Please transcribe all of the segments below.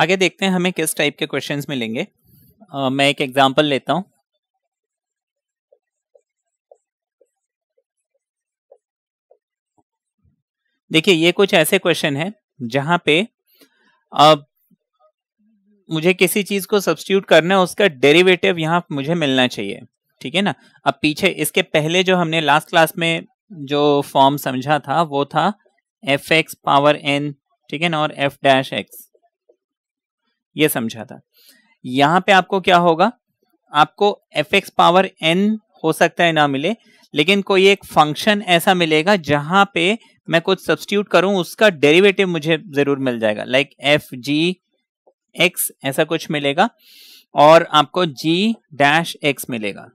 आगे देखते हैं हमें किस टाइप के क्वेश्चंस मिलेंगे आ, मैं एक एग्जांपल लेता हूं देखिए ये कुछ ऐसे क्वेश्चन है जहां पे अब मुझे किसी चीज को सब्सटीट्यूट करना है उसका डेरिवेटिव यहां मुझे मिलना चाहिए ठीक है ना अब पीछे इसके पहले जो हमने लास्ट क्लास में जो फॉर्म समझा था वो था एफ एक्स पावर एन ठीक है ना और एफ डैश एक्स ये समझा था यहाँ पे आपको क्या होगा आपको एफ एक्स पावर एन हो सकता है ना मिले लेकिन कोई एक फंक्शन ऐसा मिलेगा जहां पे मैं कुछ सब्सटीट्यूट करूं उसका डेरिवेटिव मुझे जरूर मिल जाएगा लाइक एफ जी एक्स ऐसा कुछ मिलेगा और आपको जी डैश एक्स मिलेगा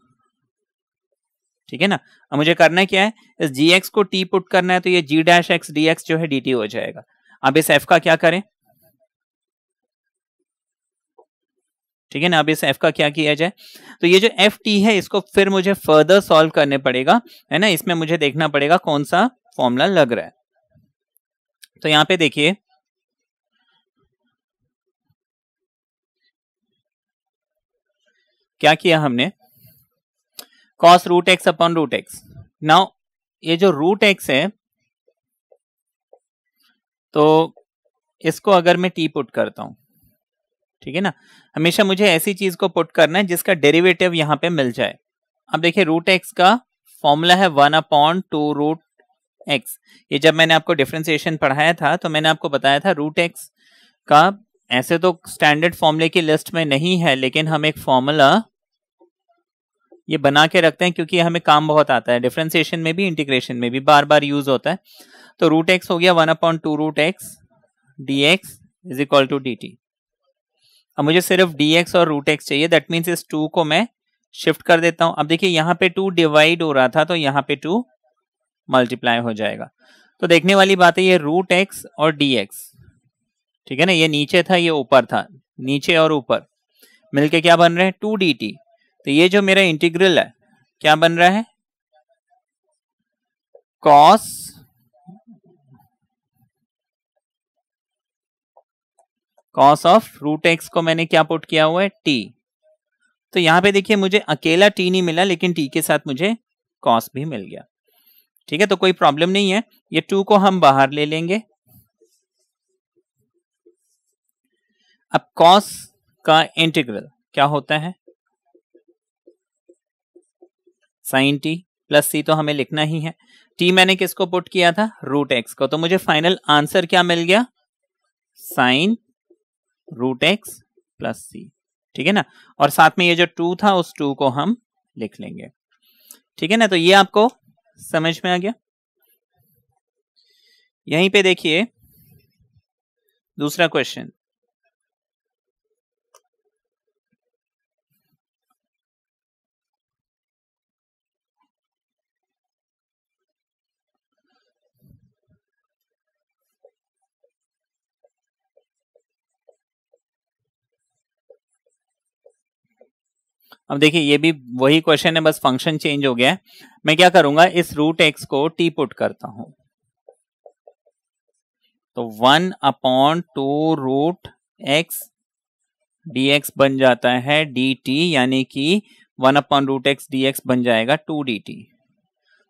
ठीक है ना अब मुझे करना क्या है इस जी एक्स को टी पुट करना है तो ये g dash x d x जो है डी टी हो जाएगा अब इस एफ का क्या करें ठीक है ना अब इस एफ का क्या किया जाए तो ये जो एफ टी है इसको फिर मुझे फर्दर सॉल्व करने पड़ेगा है ना इसमें मुझे देखना पड़ेगा कौन सा फॉर्मूला लग रहा है तो यहां पे देखिए क्या किया हमने cos root x upon root x now ये जो रूट एक्स है तो इसको अगर मैं टी पुट करता हूं ठीक है ना हमेशा मुझे ऐसी चीज को पुट करना है जिसका डेरिवेटिव यहाँ पे मिल जाए अब देखिए रूट एक्स का फॉर्मूला है one upon two root x ये जब मैंने आपको डिफ्रेंसिएशन पढ़ाया था तो मैंने आपको बताया था रूट एक्स का ऐसे तो स्टैंडर्ड फॉर्मूले की लिस्ट में नहीं है लेकिन हम एक फॉर्मूला ये बना के रखते हैं क्योंकि हमें काम बहुत आता है डिफ्रेंसिएशन में भी इंटीग्रेशन में भी बार बार यूज होता है तो रूट एक्स हो गया one upon two root x d x is equal to d t अब मुझे सिर्फ डी एक्स और रूट एक्स चाहिए दैट मीन्स इस टू को मैं शिफ्ट कर देता हूं अब देखिए यहाँ पे टू डिवाइड हो रहा था तो यहाँ पे टू मल्टीप्लाई हो जाएगा तो देखने वाली बात है ये रूट एक्स और डी एक्स ठीक है ना ये नीचे था ये ऊपर था नीचे और ऊपर मिलके क्या बन रहे हैं टू डी टी तो ये जो मेरा इंटीग्रल है क्या बन रहा है cos cos of root x को मैंने क्या पुट किया हुआ है टी तो यहां पे देखिए मुझे अकेला टी नहीं मिला लेकिन टी के साथ मुझे कॉस भी मिल गया ठीक है तो कोई प्रॉब्लम नहीं है ये टू को हम बाहर ले लेंगे अब कॉस का इंटीग्रल क्या होता है साइन टी प्लस सी तो हमें लिखना ही है टी मैंने किसको पुट किया था रूट एक्स को तो मुझे फाइनल आंसर क्या मिल गया sine root x plus c ठीक है ना और साथ में ये जो टू था उस टू को हम लिख लेंगे ठीक है ना तो ये आपको समझ में आ गया यहीं पे देखिए दूसरा क्वेश्चन अब देखिए ये भी वही क्वेश्चन है बस फंक्शन चेंज हो गया है मैं क्या करूंगा इस रूट एक्स को टी पुट करता हूं तो one upon two root x d x बन जाता है डी टी यानी कि one upon root x d x बन जाएगा टू डी टी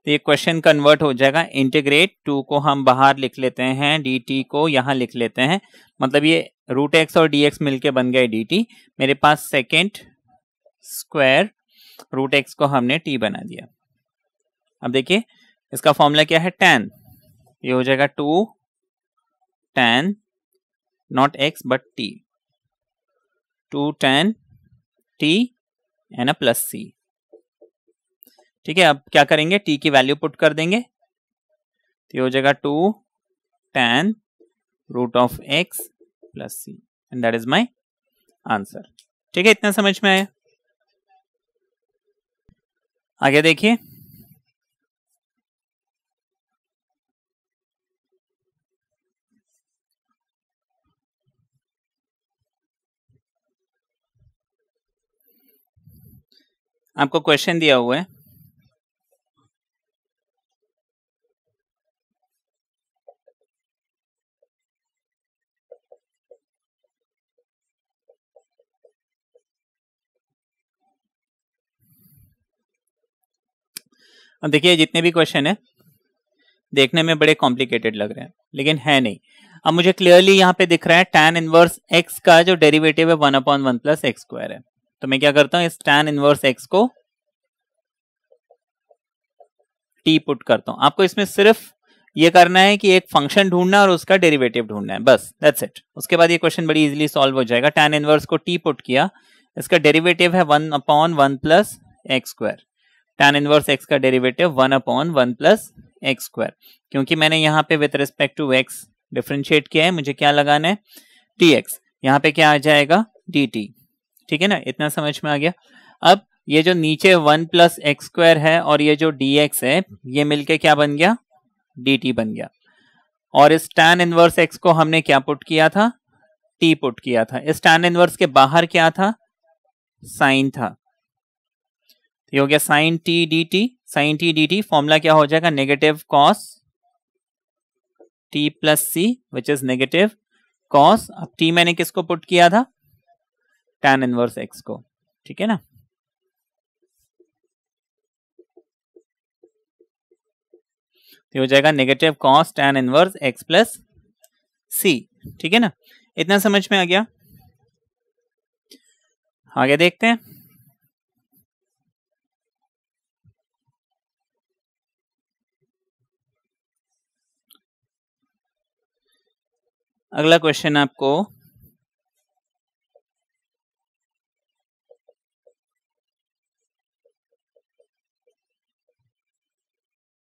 तो ये क्वेश्चन कन्वर्ट हो जाएगा इंटीग्रेट टू को हम बाहर लिख लेते हैं डी टी को यहां लिख लेते हैं मतलब ये रूट एक्स और डी एक्स मिलके बन गए डी टी मेरे पास सेकेंड स्क्वायर रूट एक्स को हमने टी बना दिया अब देखिए इसका फॉर्मूला क्या है टेन ये हो जाएगा two tan not x but t two tan t and a plus c ठीक है अब क्या करेंगे टी की वैल्यू पुट कर देंगे तो ये हो जाएगा two tan root of x plus c and that is my answer ठीक है इतना समझ में आया आगे देखिए आपको क्वेश्चन दिया हुआ है अब देखिए जितने भी क्वेश्चन है देखने में बड़े कॉम्प्लिकेटेड लग रहे हैं लेकिन है नहीं अब मुझे क्लियरली यहाँ पे दिख रहा है टैन इनवर्स एक्स का जो डेरिवेटिव है one upon one plus x square है तो मैं क्या करता हूँ इस टैन इनवर्स एक्स को टी पुट करता हूँ आपको इसमें सिर्फ ये करना है कि एक फंक्शन ढूंढना और उसका डेरिवेटिव ढूंढना है बस दैट्स इट उसके बाद ये क्वेश्चन बड़ी इजिली सॉल्व हो जाएगा टैन इनवर्स को टी पुट किया इसका डेरिवेटिव है one upon one plus x square tan inverse x का derivative one upon one plus x square क्योंकि मैंने यहाँ पे with respect to x differentiate किया है मुझे क्या लगाना है टी एक्स यहाँ पे क्या आ जाएगा डी टी ठीक है ना इतना समझ में आ गया अब ये जो नीचे वन प्लस एक्स स्क्वायर है और ये जो डी एक्स है ये मिलके क्या बन गया डी टी बन गया और इस टैन इनवर्स एक्स को हमने क्या पुट किया था टी पुट किया था इस टेन इनवर्स के बाहर क्या था साइन था ये हो गया sine t d t sine t d t formula क्या हो जाएगा negative cos t plus c which is negative cos अब टी मैंने किसको पुट किया था टैन इनवर्स एक्स को ठीक है ना हो जाएगा negative cos tan inverse x plus c ठीक है ना इतना समझ में आ गया आगे देखते हैं अगला क्वेश्चन आपको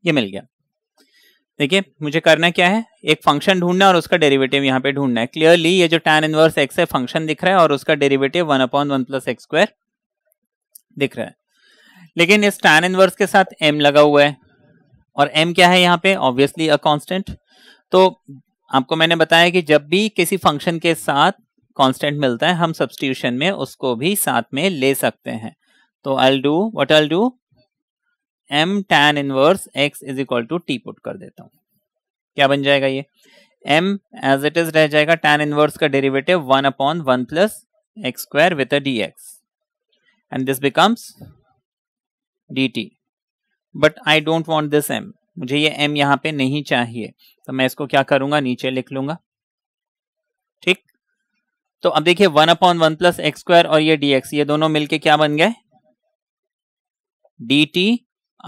ये मिल गया देखिए मुझे करना क्या है एक फंक्शन ढूंढना और उसका डेरिवेटिव यहां पे ढूंढना है क्लियरली ये जो टैन इनवर्स एक्स है फंक्शन दिख रहा है और उसका derivative one upon one plus x square दिख रहा है लेकिन इस टैन इनवर्स के साथ एम लगा हुआ है और एम क्या है यहाँ पे ऑब्वियसली अ कांस्टेंट तो आपको मैंने बताया कि जब भी किसी फंक्शन के साथ कांस्टेंट मिलता है हम सब्सटीट्यूशन में उसको भी साथ में ले सकते हैं तो I do what I do um tan inverse x is equal to t put कर देता हूँ क्या बन जाएगा ये एम एज इट इज रह जाएगा टैन इनवर्स का derivative one upon one plus x square with a d x and this becomes d t but I don't want this um मुझे ये एम यहाँ पे नहीं चाहिए तो मैं इसको क्या करूंगा नीचे लिख लूंगा ठीक तो अब देखिए one upon one plus x square और ये dx ये दोनों मिलके क्या बन गए डी टी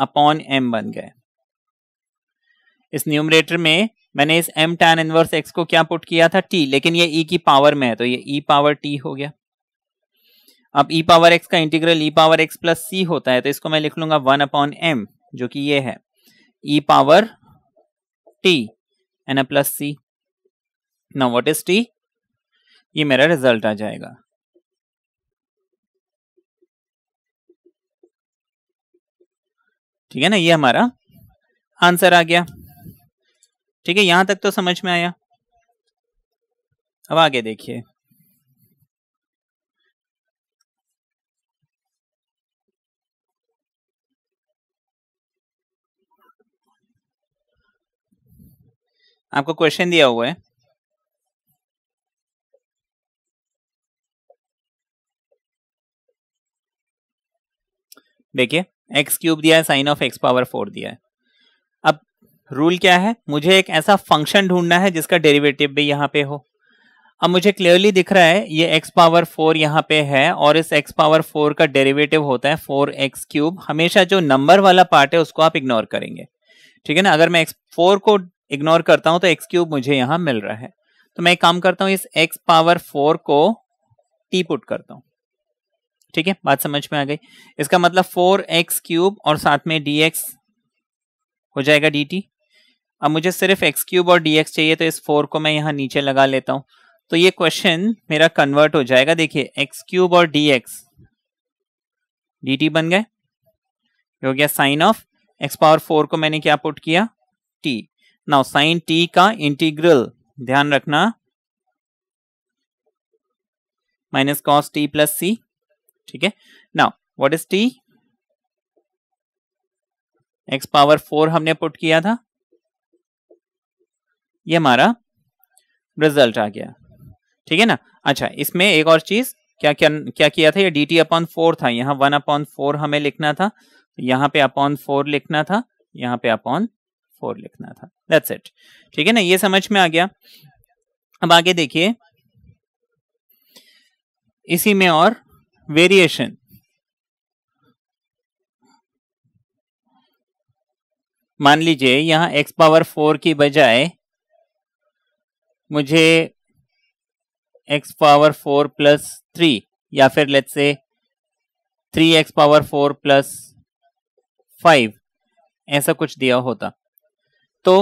अपॉन एम बन गए इस न्यूमरेटर में मैंने इस m tan इनवर्स x को क्या पुट किया था t लेकिन ये e की पावर में है तो ये e पावर t हो गया अब e पावर x का integral e power x plus c होता है तो इसको मैं लिख लूंगा वन अपॉन एम जो कि ये है e power t एन ए plus c what is is t ये मेरा रिजल्ट आ जाएगा ठीक है ना ये हमारा आंसर आ गया ठीक है यहां तक तो समझ में आया अब आगे देखिए आपको क्वेश्चन दिया हुआ है देखिए एक्स क्यूब दिया है sine of x power four दिया है अब रूल क्या है मुझे एक ऐसा फंक्शन ढूंढना है जिसका डेरिवेटिव भी यहां पे हो अब मुझे क्लियरली दिख रहा है ये एक्स पावर फोर यहाँ पे है और इस एक्स पावर फोर का डेरिवेटिव होता है फोर एक्स क्यूब हमेशा जो नंबर वाला पार्ट है उसको आप इग्नोर करेंगे ठीक है ना अगर मैं एक्स फोर को इग्नोर करता हूं तो एक्स क्यूब मुझे यहां मिल रहा है तो मैं एक काम करता हूँ इस एक्स पावर फोर को टी पुट करता हूं ठीक है बात समझ में आ गई इसका मतलब फोर एक्स क्यूब और साथ में डी एक्स हो जाएगा डी टी अब मुझे सिर्फ एक्स क्यूब और डी एक्स चाहिए तो इस फोर को मैं यहां नीचे लगा लेता हूं तो ये क्वेश्चन मेरा कन्वर्ट हो जाएगा देखिए एक्स क्यूब और डी एक्स डी टी बन गए हो गया sine of x power four को मैंने क्या पुट किया टी नाउ साइन टी का इंटीग्रल ध्यान रखना minus cos t plus c ठीक है now what is t x power four हमने पुट किया था ये हमारा रिजल्ट आ गया ठीक है ना अच्छा इसमें एक और चीज क्या क्या क्या किया था ये डी टी अपॉन फोर था यहां वन अपॉन फोर हमें लिखना था यहां पे अपॉन फोर लिखना था यहां पे अपॉन फोर लिखना था दैट्स इट ठीक है ना ये समझ में आ गया अब आगे देखिए इसी में और वेरिएशन मान लीजिए यहां x पावर फोर की बजाय मुझे x power four plus three या फिर let's say three x power four plus five ऐसा कुछ दिया होता तो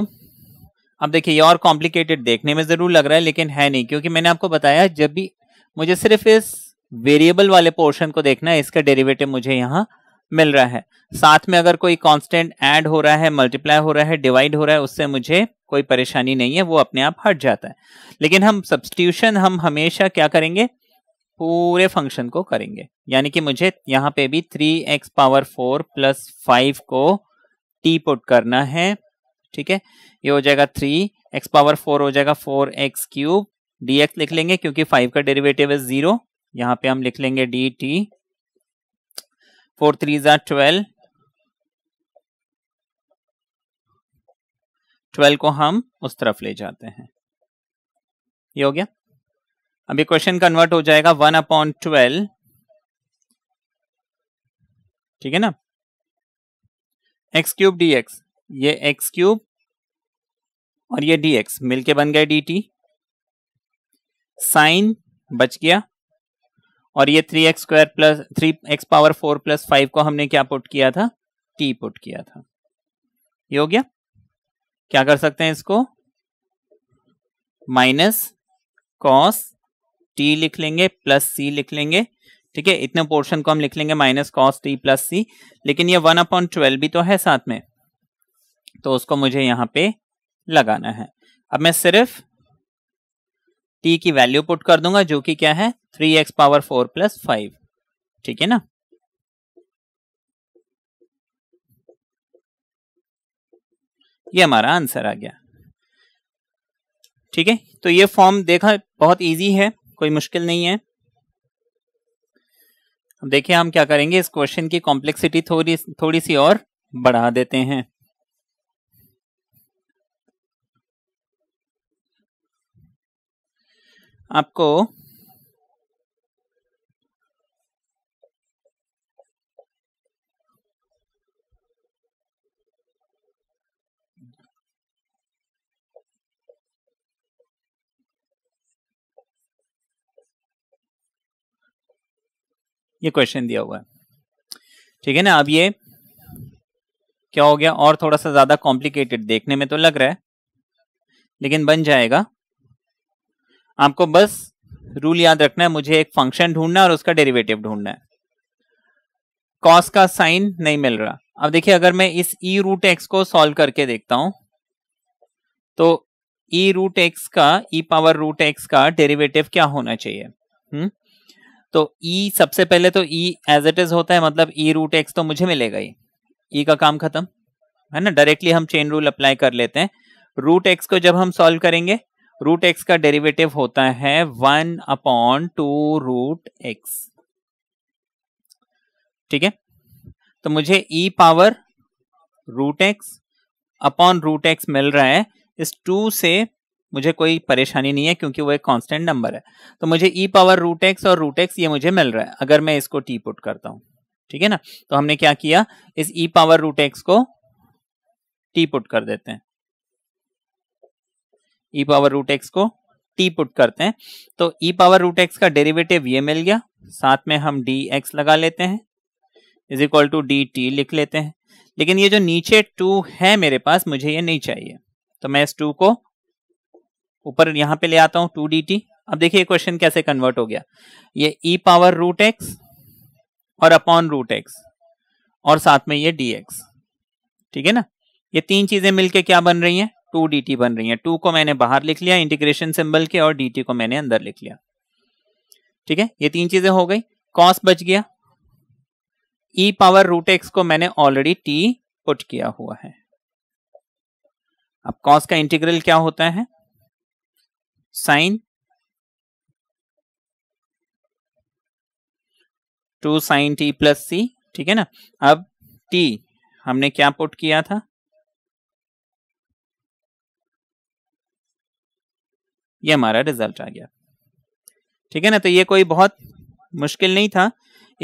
अब देखिए ये और कॉम्प्लिकेटेड देखने में ज़रूर लग रहा है लेकिन है नहीं क्योंकि मैंने आपको बताया जब भी मुझे सिर्फ इस वेरिएबल वाले पोर्शन को देखना है इसका डेरिवेटिव मुझे यहाँ मिल रहा है साथ में अगर कोई कांस्टेंट ऐड हो रहा है मल्टीप्लाई हो रहा है डिवाइड हो रहा है उससे मुझे कोई परेशानी नहीं है वो अपने आप हट जाता है लेकिन हम सब्सटीट्यूशन हम हमेशा क्या करेंगे पूरे फंक्शन को करेंगे यानी कि मुझे यहाँ पे भी three x power four plus five को टी पुट करना है ठीक है ये हो जाएगा थ्री एक्स पावर फोर हो जाएगा four x cube d x लिख लेंगे क्योंकि फाइव का डेरिवेटिव है जीरो यहां पे हम लिख लेंगे डी टी फोर थ्री जार ट्वेल्व ट्वेल्व को हम उस तरफ ले जाते हैं ये हो गया अभी क्वेश्चन कन्वर्ट हो जाएगा वन अपॉन ट्वेल्व ठीक है ना एक्स क्यूब डी एक्स ये एक्स क्यूब और ये डी एक्स मिलके बन गए डी टी साइन बच गया और ये three x square plus three x power four plus five को हमने क्या पुट किया था टी पुट किया था ये हो गया क्या कर सकते हैं इसको माइनस कॉस टी लिख लेंगे प्लस सी लिख लेंगे ठीक है इतने पोर्शन को हम लिख लेंगे minus cos t plus c लेकिन ये वन अपॉइंट ट्वेल्व भी तो है साथ में तो उसको मुझे यहाँ पे लगाना है अब मैं सिर्फ टी की वैल्यू पुट कर दूंगा जो कि क्या है three x power four plus five ठीक है ना ये हमारा आंसर आ गया ठीक है तो ये फॉर्म देखा बहुत इजी है कोई मुश्किल नहीं है देखिए हम क्या करेंगे इस क्वेश्चन की कॉम्प्लेक्सिटी थोड़ी थोड़ी सी और बढ़ा देते हैं आपको ये क्वेश्चन दिया हुआ है ठीक है ना अब ये क्या हो गया और थोड़ा सा ज्यादा कॉम्प्लिकेटेड देखने में तो लग रहा है लेकिन बन जाएगा आपको बस रूल याद रखना है मुझे एक फंक्शन ढूंढना है और उसका डेरिवेटिव ढूंढना है कॉस का साइन नहीं मिल रहा अब देखिए अगर मैं इस ई रूट एक्स को सॉल्व करके देखता हूं तो ई रूट एक्स का ई पावर रूट एक्स का डेरिवेटिव क्या होना चाहिए हुँ? हम्म? तो ई e, सबसे पहले तो ई एज इट इज होता है मतलब ई रूट एक्स तो मुझे मिलेगा ही ई e का काम खत्म है ना डायरेक्टली हम चेन रूल अप्लाई कर लेते हैं रूट एक्स को जब हम सॉल्व करेंगे रूट एक्स का डेरिवेटिव होता है one upon two root x ठीक है तो मुझे e power root x upon root x मिल रहा है इस टू से मुझे कोई परेशानी नहीं है क्योंकि वो एक कांस्टेंट नंबर है तो मुझे ई पावर रूट एक्स और रूट एक्स ये मुझे मिल रहा है अगर मैं इसको टी पुट करता हूं ठीक है ना तो हमने क्या किया इस ई पावर रूट एक्स को टी पुट कर देते हैं ई पावर रूट एक्स को टी पुट करते हैं तो ई पावर रूट एक्स का डेरिवेटिव ये मिल गया साथ में हम डी एक्स लगा लेते हैं is equal to d t लिख लेते हैं लेकिन ये जो नीचे टू है मेरे पास मुझे ये नहीं चाहिए तो मैं इस टू को ऊपर यहां पे ले आता हूं टू डी टी अब देखिए क्वेश्चन कैसे कन्वर्ट हो गया ये ई पावर रूट एक्स और अपॉन रूट एक्स और साथ में ये डी एक्स ठीक है ना ये तीन चीजें मिलके क्या बन रही हैं टू डी बन रही है टू को मैंने बाहर लिख लिया इंटीग्रेशन सिंबल के और डी को मैंने अंदर लिख लिया ठीक है ये तीन चीजें हो गई कॉस बच गया ई पावर रूट एक्स को मैंने ऑलरेडी टी पुट किया हुआ है अब कॉस का इंटीग्रल क्या होता है sine two sine t plus c ठीक है ना अब टी हमने क्या पुट किया था ये हमारा रिजल्ट आ गया ठीक है ना तो ये कोई बहुत मुश्किल नहीं था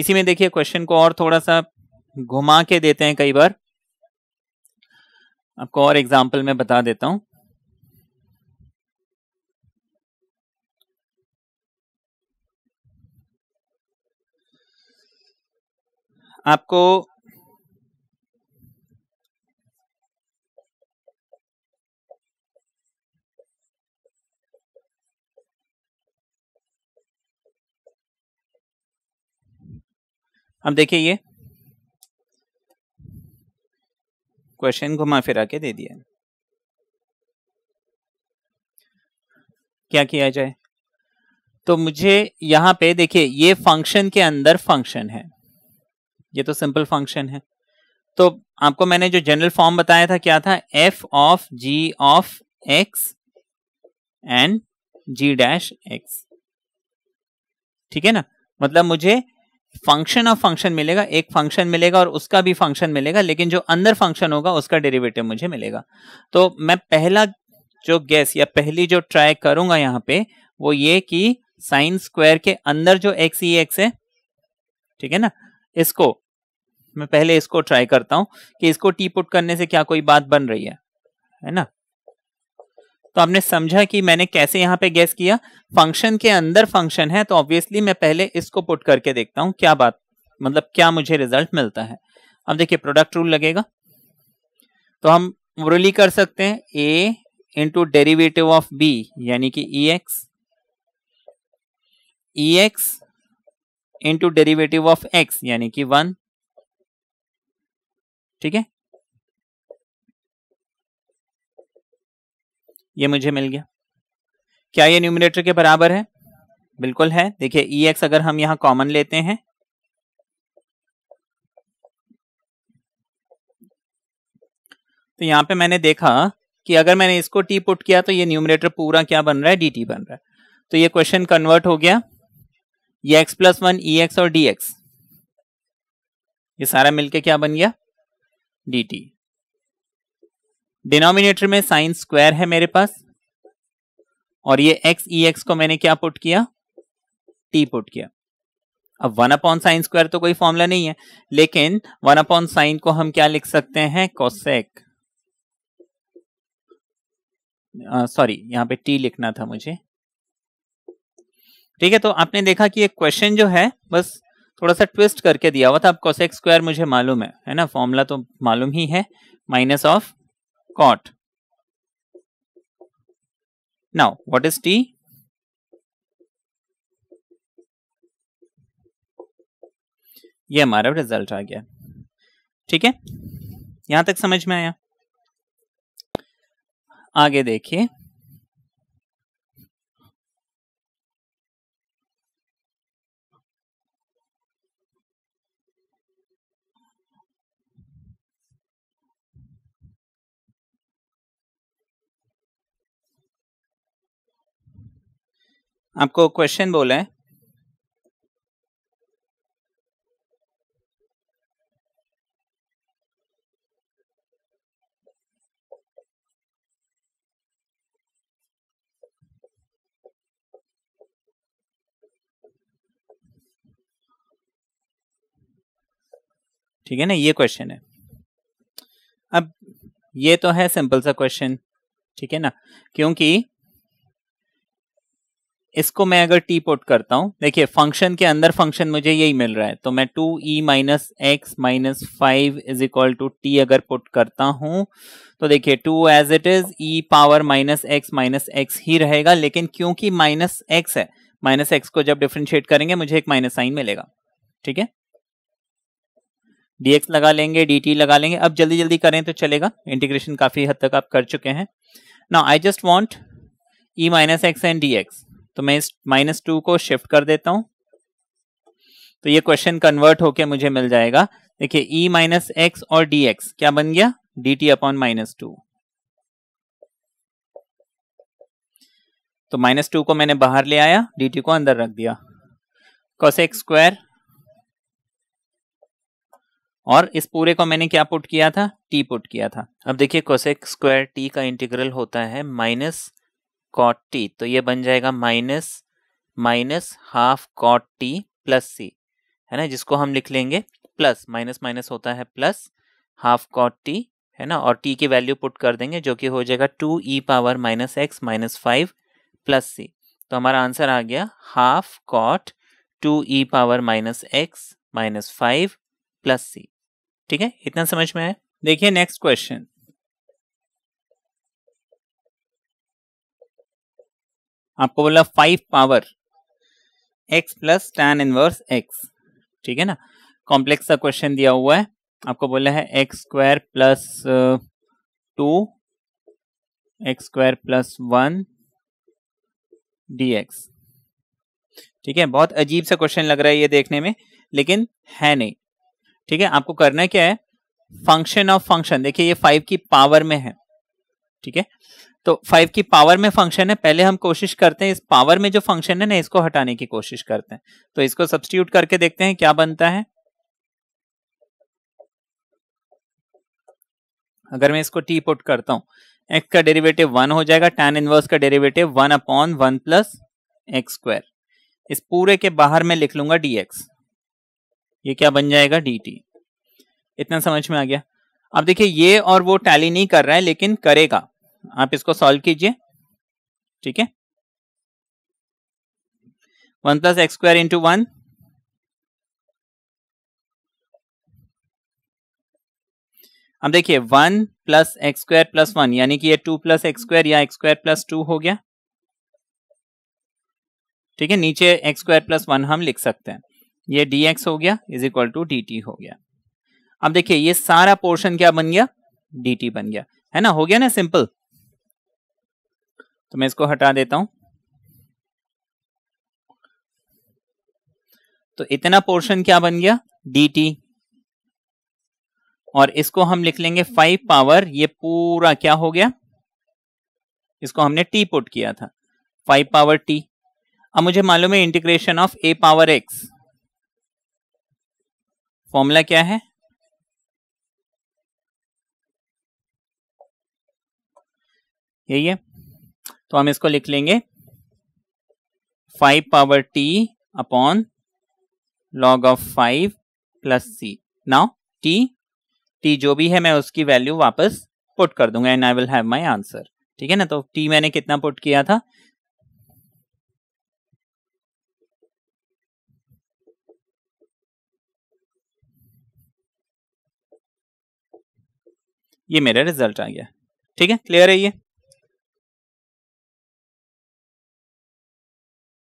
इसी में देखिए क्वेश्चन को और थोड़ा सा घुमा के देते हैं कई बार आपको और एग्जाम्पल में बता देता हूं आपको अब देखिए ये क्वेश्चन घुमा फिरा के दे दिया क्या किया जाए तो मुझे यहां पे देखिए ये फंक्शन के अंदर फंक्शन है ये तो सिंपल फंक्शन है तो आपको मैंने जो जनरल फॉर्म बताया था क्या था f of g of x and g dash x ठीक है ना मतलब मुझे फंक्शन ऑफ फंक्शन मिलेगा एक फंक्शन मिलेगा और उसका भी फंक्शन मिलेगा लेकिन जो अंदर फंक्शन होगा उसका डेरिवेटिव मुझे मिलेगा तो मैं पहला जो गैस या पहली जो ट्राई करूंगा यहाँ पे वो ये कि साइन स्क्वायर के अंदर जो एक्स ई एक्स है ठीक है ना इसको मैं पहले इसको ट्राई करता हूं कि इसको टी पुट करने से क्या कोई बात बन रही है है ना तो आपने समझा कि मैंने कैसे यहाँ पे गैस किया फंक्शन के अंदर फंक्शन है तो ऑब्वियसली मैं पहले इसको पुट करके देखता हूँ क्या बात मतलब क्या मुझे रिजल्ट मिलता है अब देखिए प्रोडक्ट रूल लगेगा तो हम मुरली कर सकते हैं a into derivative of b यानी कि e x e x into derivative of x यानी कि वन ठीक है ये मुझे मिल गया क्या ये न्यूमिनेटर के बराबर है बिल्कुल है देखिए ई e एक्स अगर हम यहां कॉमन लेते हैं तो यहां पे मैंने देखा कि अगर मैंने इसको टी पुट किया तो ये न्यूमिनेटर पूरा क्या बन रहा है डी बन रहा है तो ये क्वेश्चन कन्वर्ट हो गया ये x plus one e x और डी एक्स ये सारा मिलके क्या बन गया डी टी डिनोमिनेटर में साइन स्क्वायर है मेरे पास और ये एक्स ई एक्स को मैंने क्या पुट किया टी पुट किया अब वन अपॉन साइन स्क्वायर तो कोई फॉर्मूला नहीं है लेकिन वन अपॉन साइन को हम क्या लिख सकते हैं कॉसेक सॉरी यहाँ पे टी लिखना था मुझे ठीक है तो आपने देखा कि एक क्वेश्चन जो है बस थोड़ा सा ट्विस्ट करके दिया हुआ था अब कॉसेक स्क्वायर मुझे मालूम है है ना फॉर्मूला तो मालूम ही है minus of cot. Now, what is T? ये हमारा रिजल्ट आ गया ठीक है यहां तक समझ में आया आगे देखिए आपको क्वेश्चन बोला है ठीक है ना ये क्वेश्चन है अब ये तो है सिंपल सा क्वेश्चन ठीक है ना क्योंकि इसको मैं अगर टी पुट करता हूं देखिए फंक्शन के अंदर फंक्शन मुझे यही मिल रहा है तो मैं two e minus x minus five is equal to t अगर पुट करता हूं तो देखिए two as it is e power minus x minus x ही रहेगा लेकिन क्योंकि माइनस एक्स है माइनस एक्स को जब डिफ्रेंशिएट करेंगे मुझे एक माइनस साइन मिलेगा ठीक है डीएक्स लगा लेंगे डी लगा लेंगे अब जल्दी जल्दी करें तो चलेगा इंटीग्रेशन काफी हद तक आप कर चुके हैं ना I just want e minus x and d x तो मैं इस माइनस टू को शिफ्ट कर देता हूं तो ये क्वेश्चन कन्वर्ट होके मुझे मिल जाएगा देखिए e माइनस एक्स और dx क्या बन गया d t upon minus two तो माइनस टू को मैंने बाहर ले आया डी टी को अंदर रख दिया एक्स स्क्वायर और इस पूरे को मैंने क्या पुट किया था टी पुट किया था अब देखिए कोसेक स्क्वायर टी का इंटीग्रल होता है माइनस कॉट टी तो ये बन जाएगा minus minus half cot t plus c है ना जिसको हम लिख लेंगे प्लस माइनस माइनस होता है प्लस हाफ कॉट टी है ना और टी की वैल्यू पुट कर देंगे जो कि हो जाएगा two e power minus x minus five plus c तो हमारा आंसर आ गया half cot two e power minus x minus five plus c ठीक है इतना समझ में आया देखिए नेक्स्ट क्वेश्चन आपको बोला five power x plus tan inverse x ठीक है ना कॉम्प्लेक्स का क्वेश्चन दिया हुआ है आपको बोला है x square plus two x square plus one d x ठीक है बहुत अजीब सा क्वेश्चन लग रहा है ये देखने में लेकिन है नहीं ठीक है आपको करना क्या है फंक्शन ऑफ फंक्शन देखिए ये फाइव की पावर में है ठीक है तो फाइव की पावर में फंक्शन है पहले हम कोशिश करते हैं इस पावर में जो फंक्शन है ना इसको हटाने की कोशिश करते हैं तो इसको सब्सटीट्यूट करके देखते हैं क्या बनता है अगर मैं इसको टी पुट करता हूं एक्स का डेरिवेटिव वन हो जाएगा टैन इनवर्स का derivative one upon one plus x square इस पूरे के बाहर में लिख लूंगा डी एक्स ये क्या बन जाएगा डी टी इतना समझ में आ गया अब देखिए ये और वो टैली नहीं कर रहा है लेकिन करेगा आप इसको सॉल्व कीजिए ठीक है one plus x square into one अब देखिए one plus x square plus one यानी कि ये टू प्लस एक्स स्क्वायर या एक्स स्क्वायर प्लस टू हो गया ठीक है नीचे एक्स स्क्वायर प्लस वन हम लिख सकते हैं ये डी एक्स हो गया is equal to d t हो गया अब देखिए ये सारा पोर्शन क्या बन गया डी टी बन गया है ना हो गया ना सिंपल तो मैं इसको हटा देता हूं तो इतना पोर्शन क्या बन गया डी टी और इसको हम लिख लेंगे फाइव पावर ये पूरा क्या हो गया इसको हमने टी पुट किया था फाइव पावर टी अब मुझे मालूम है integration of a power x formula क्या है यही है तो हम इसको लिख लेंगे five power t upon log of five plus c now t t जो भी है मैं उसकी वैल्यू वापस पुट कर दूंगा and I will have my answer ठीक है ना तो टी मैंने कितना पुट किया था ये मेरा रिजल्ट आ गया ठीक है क्लियर है ये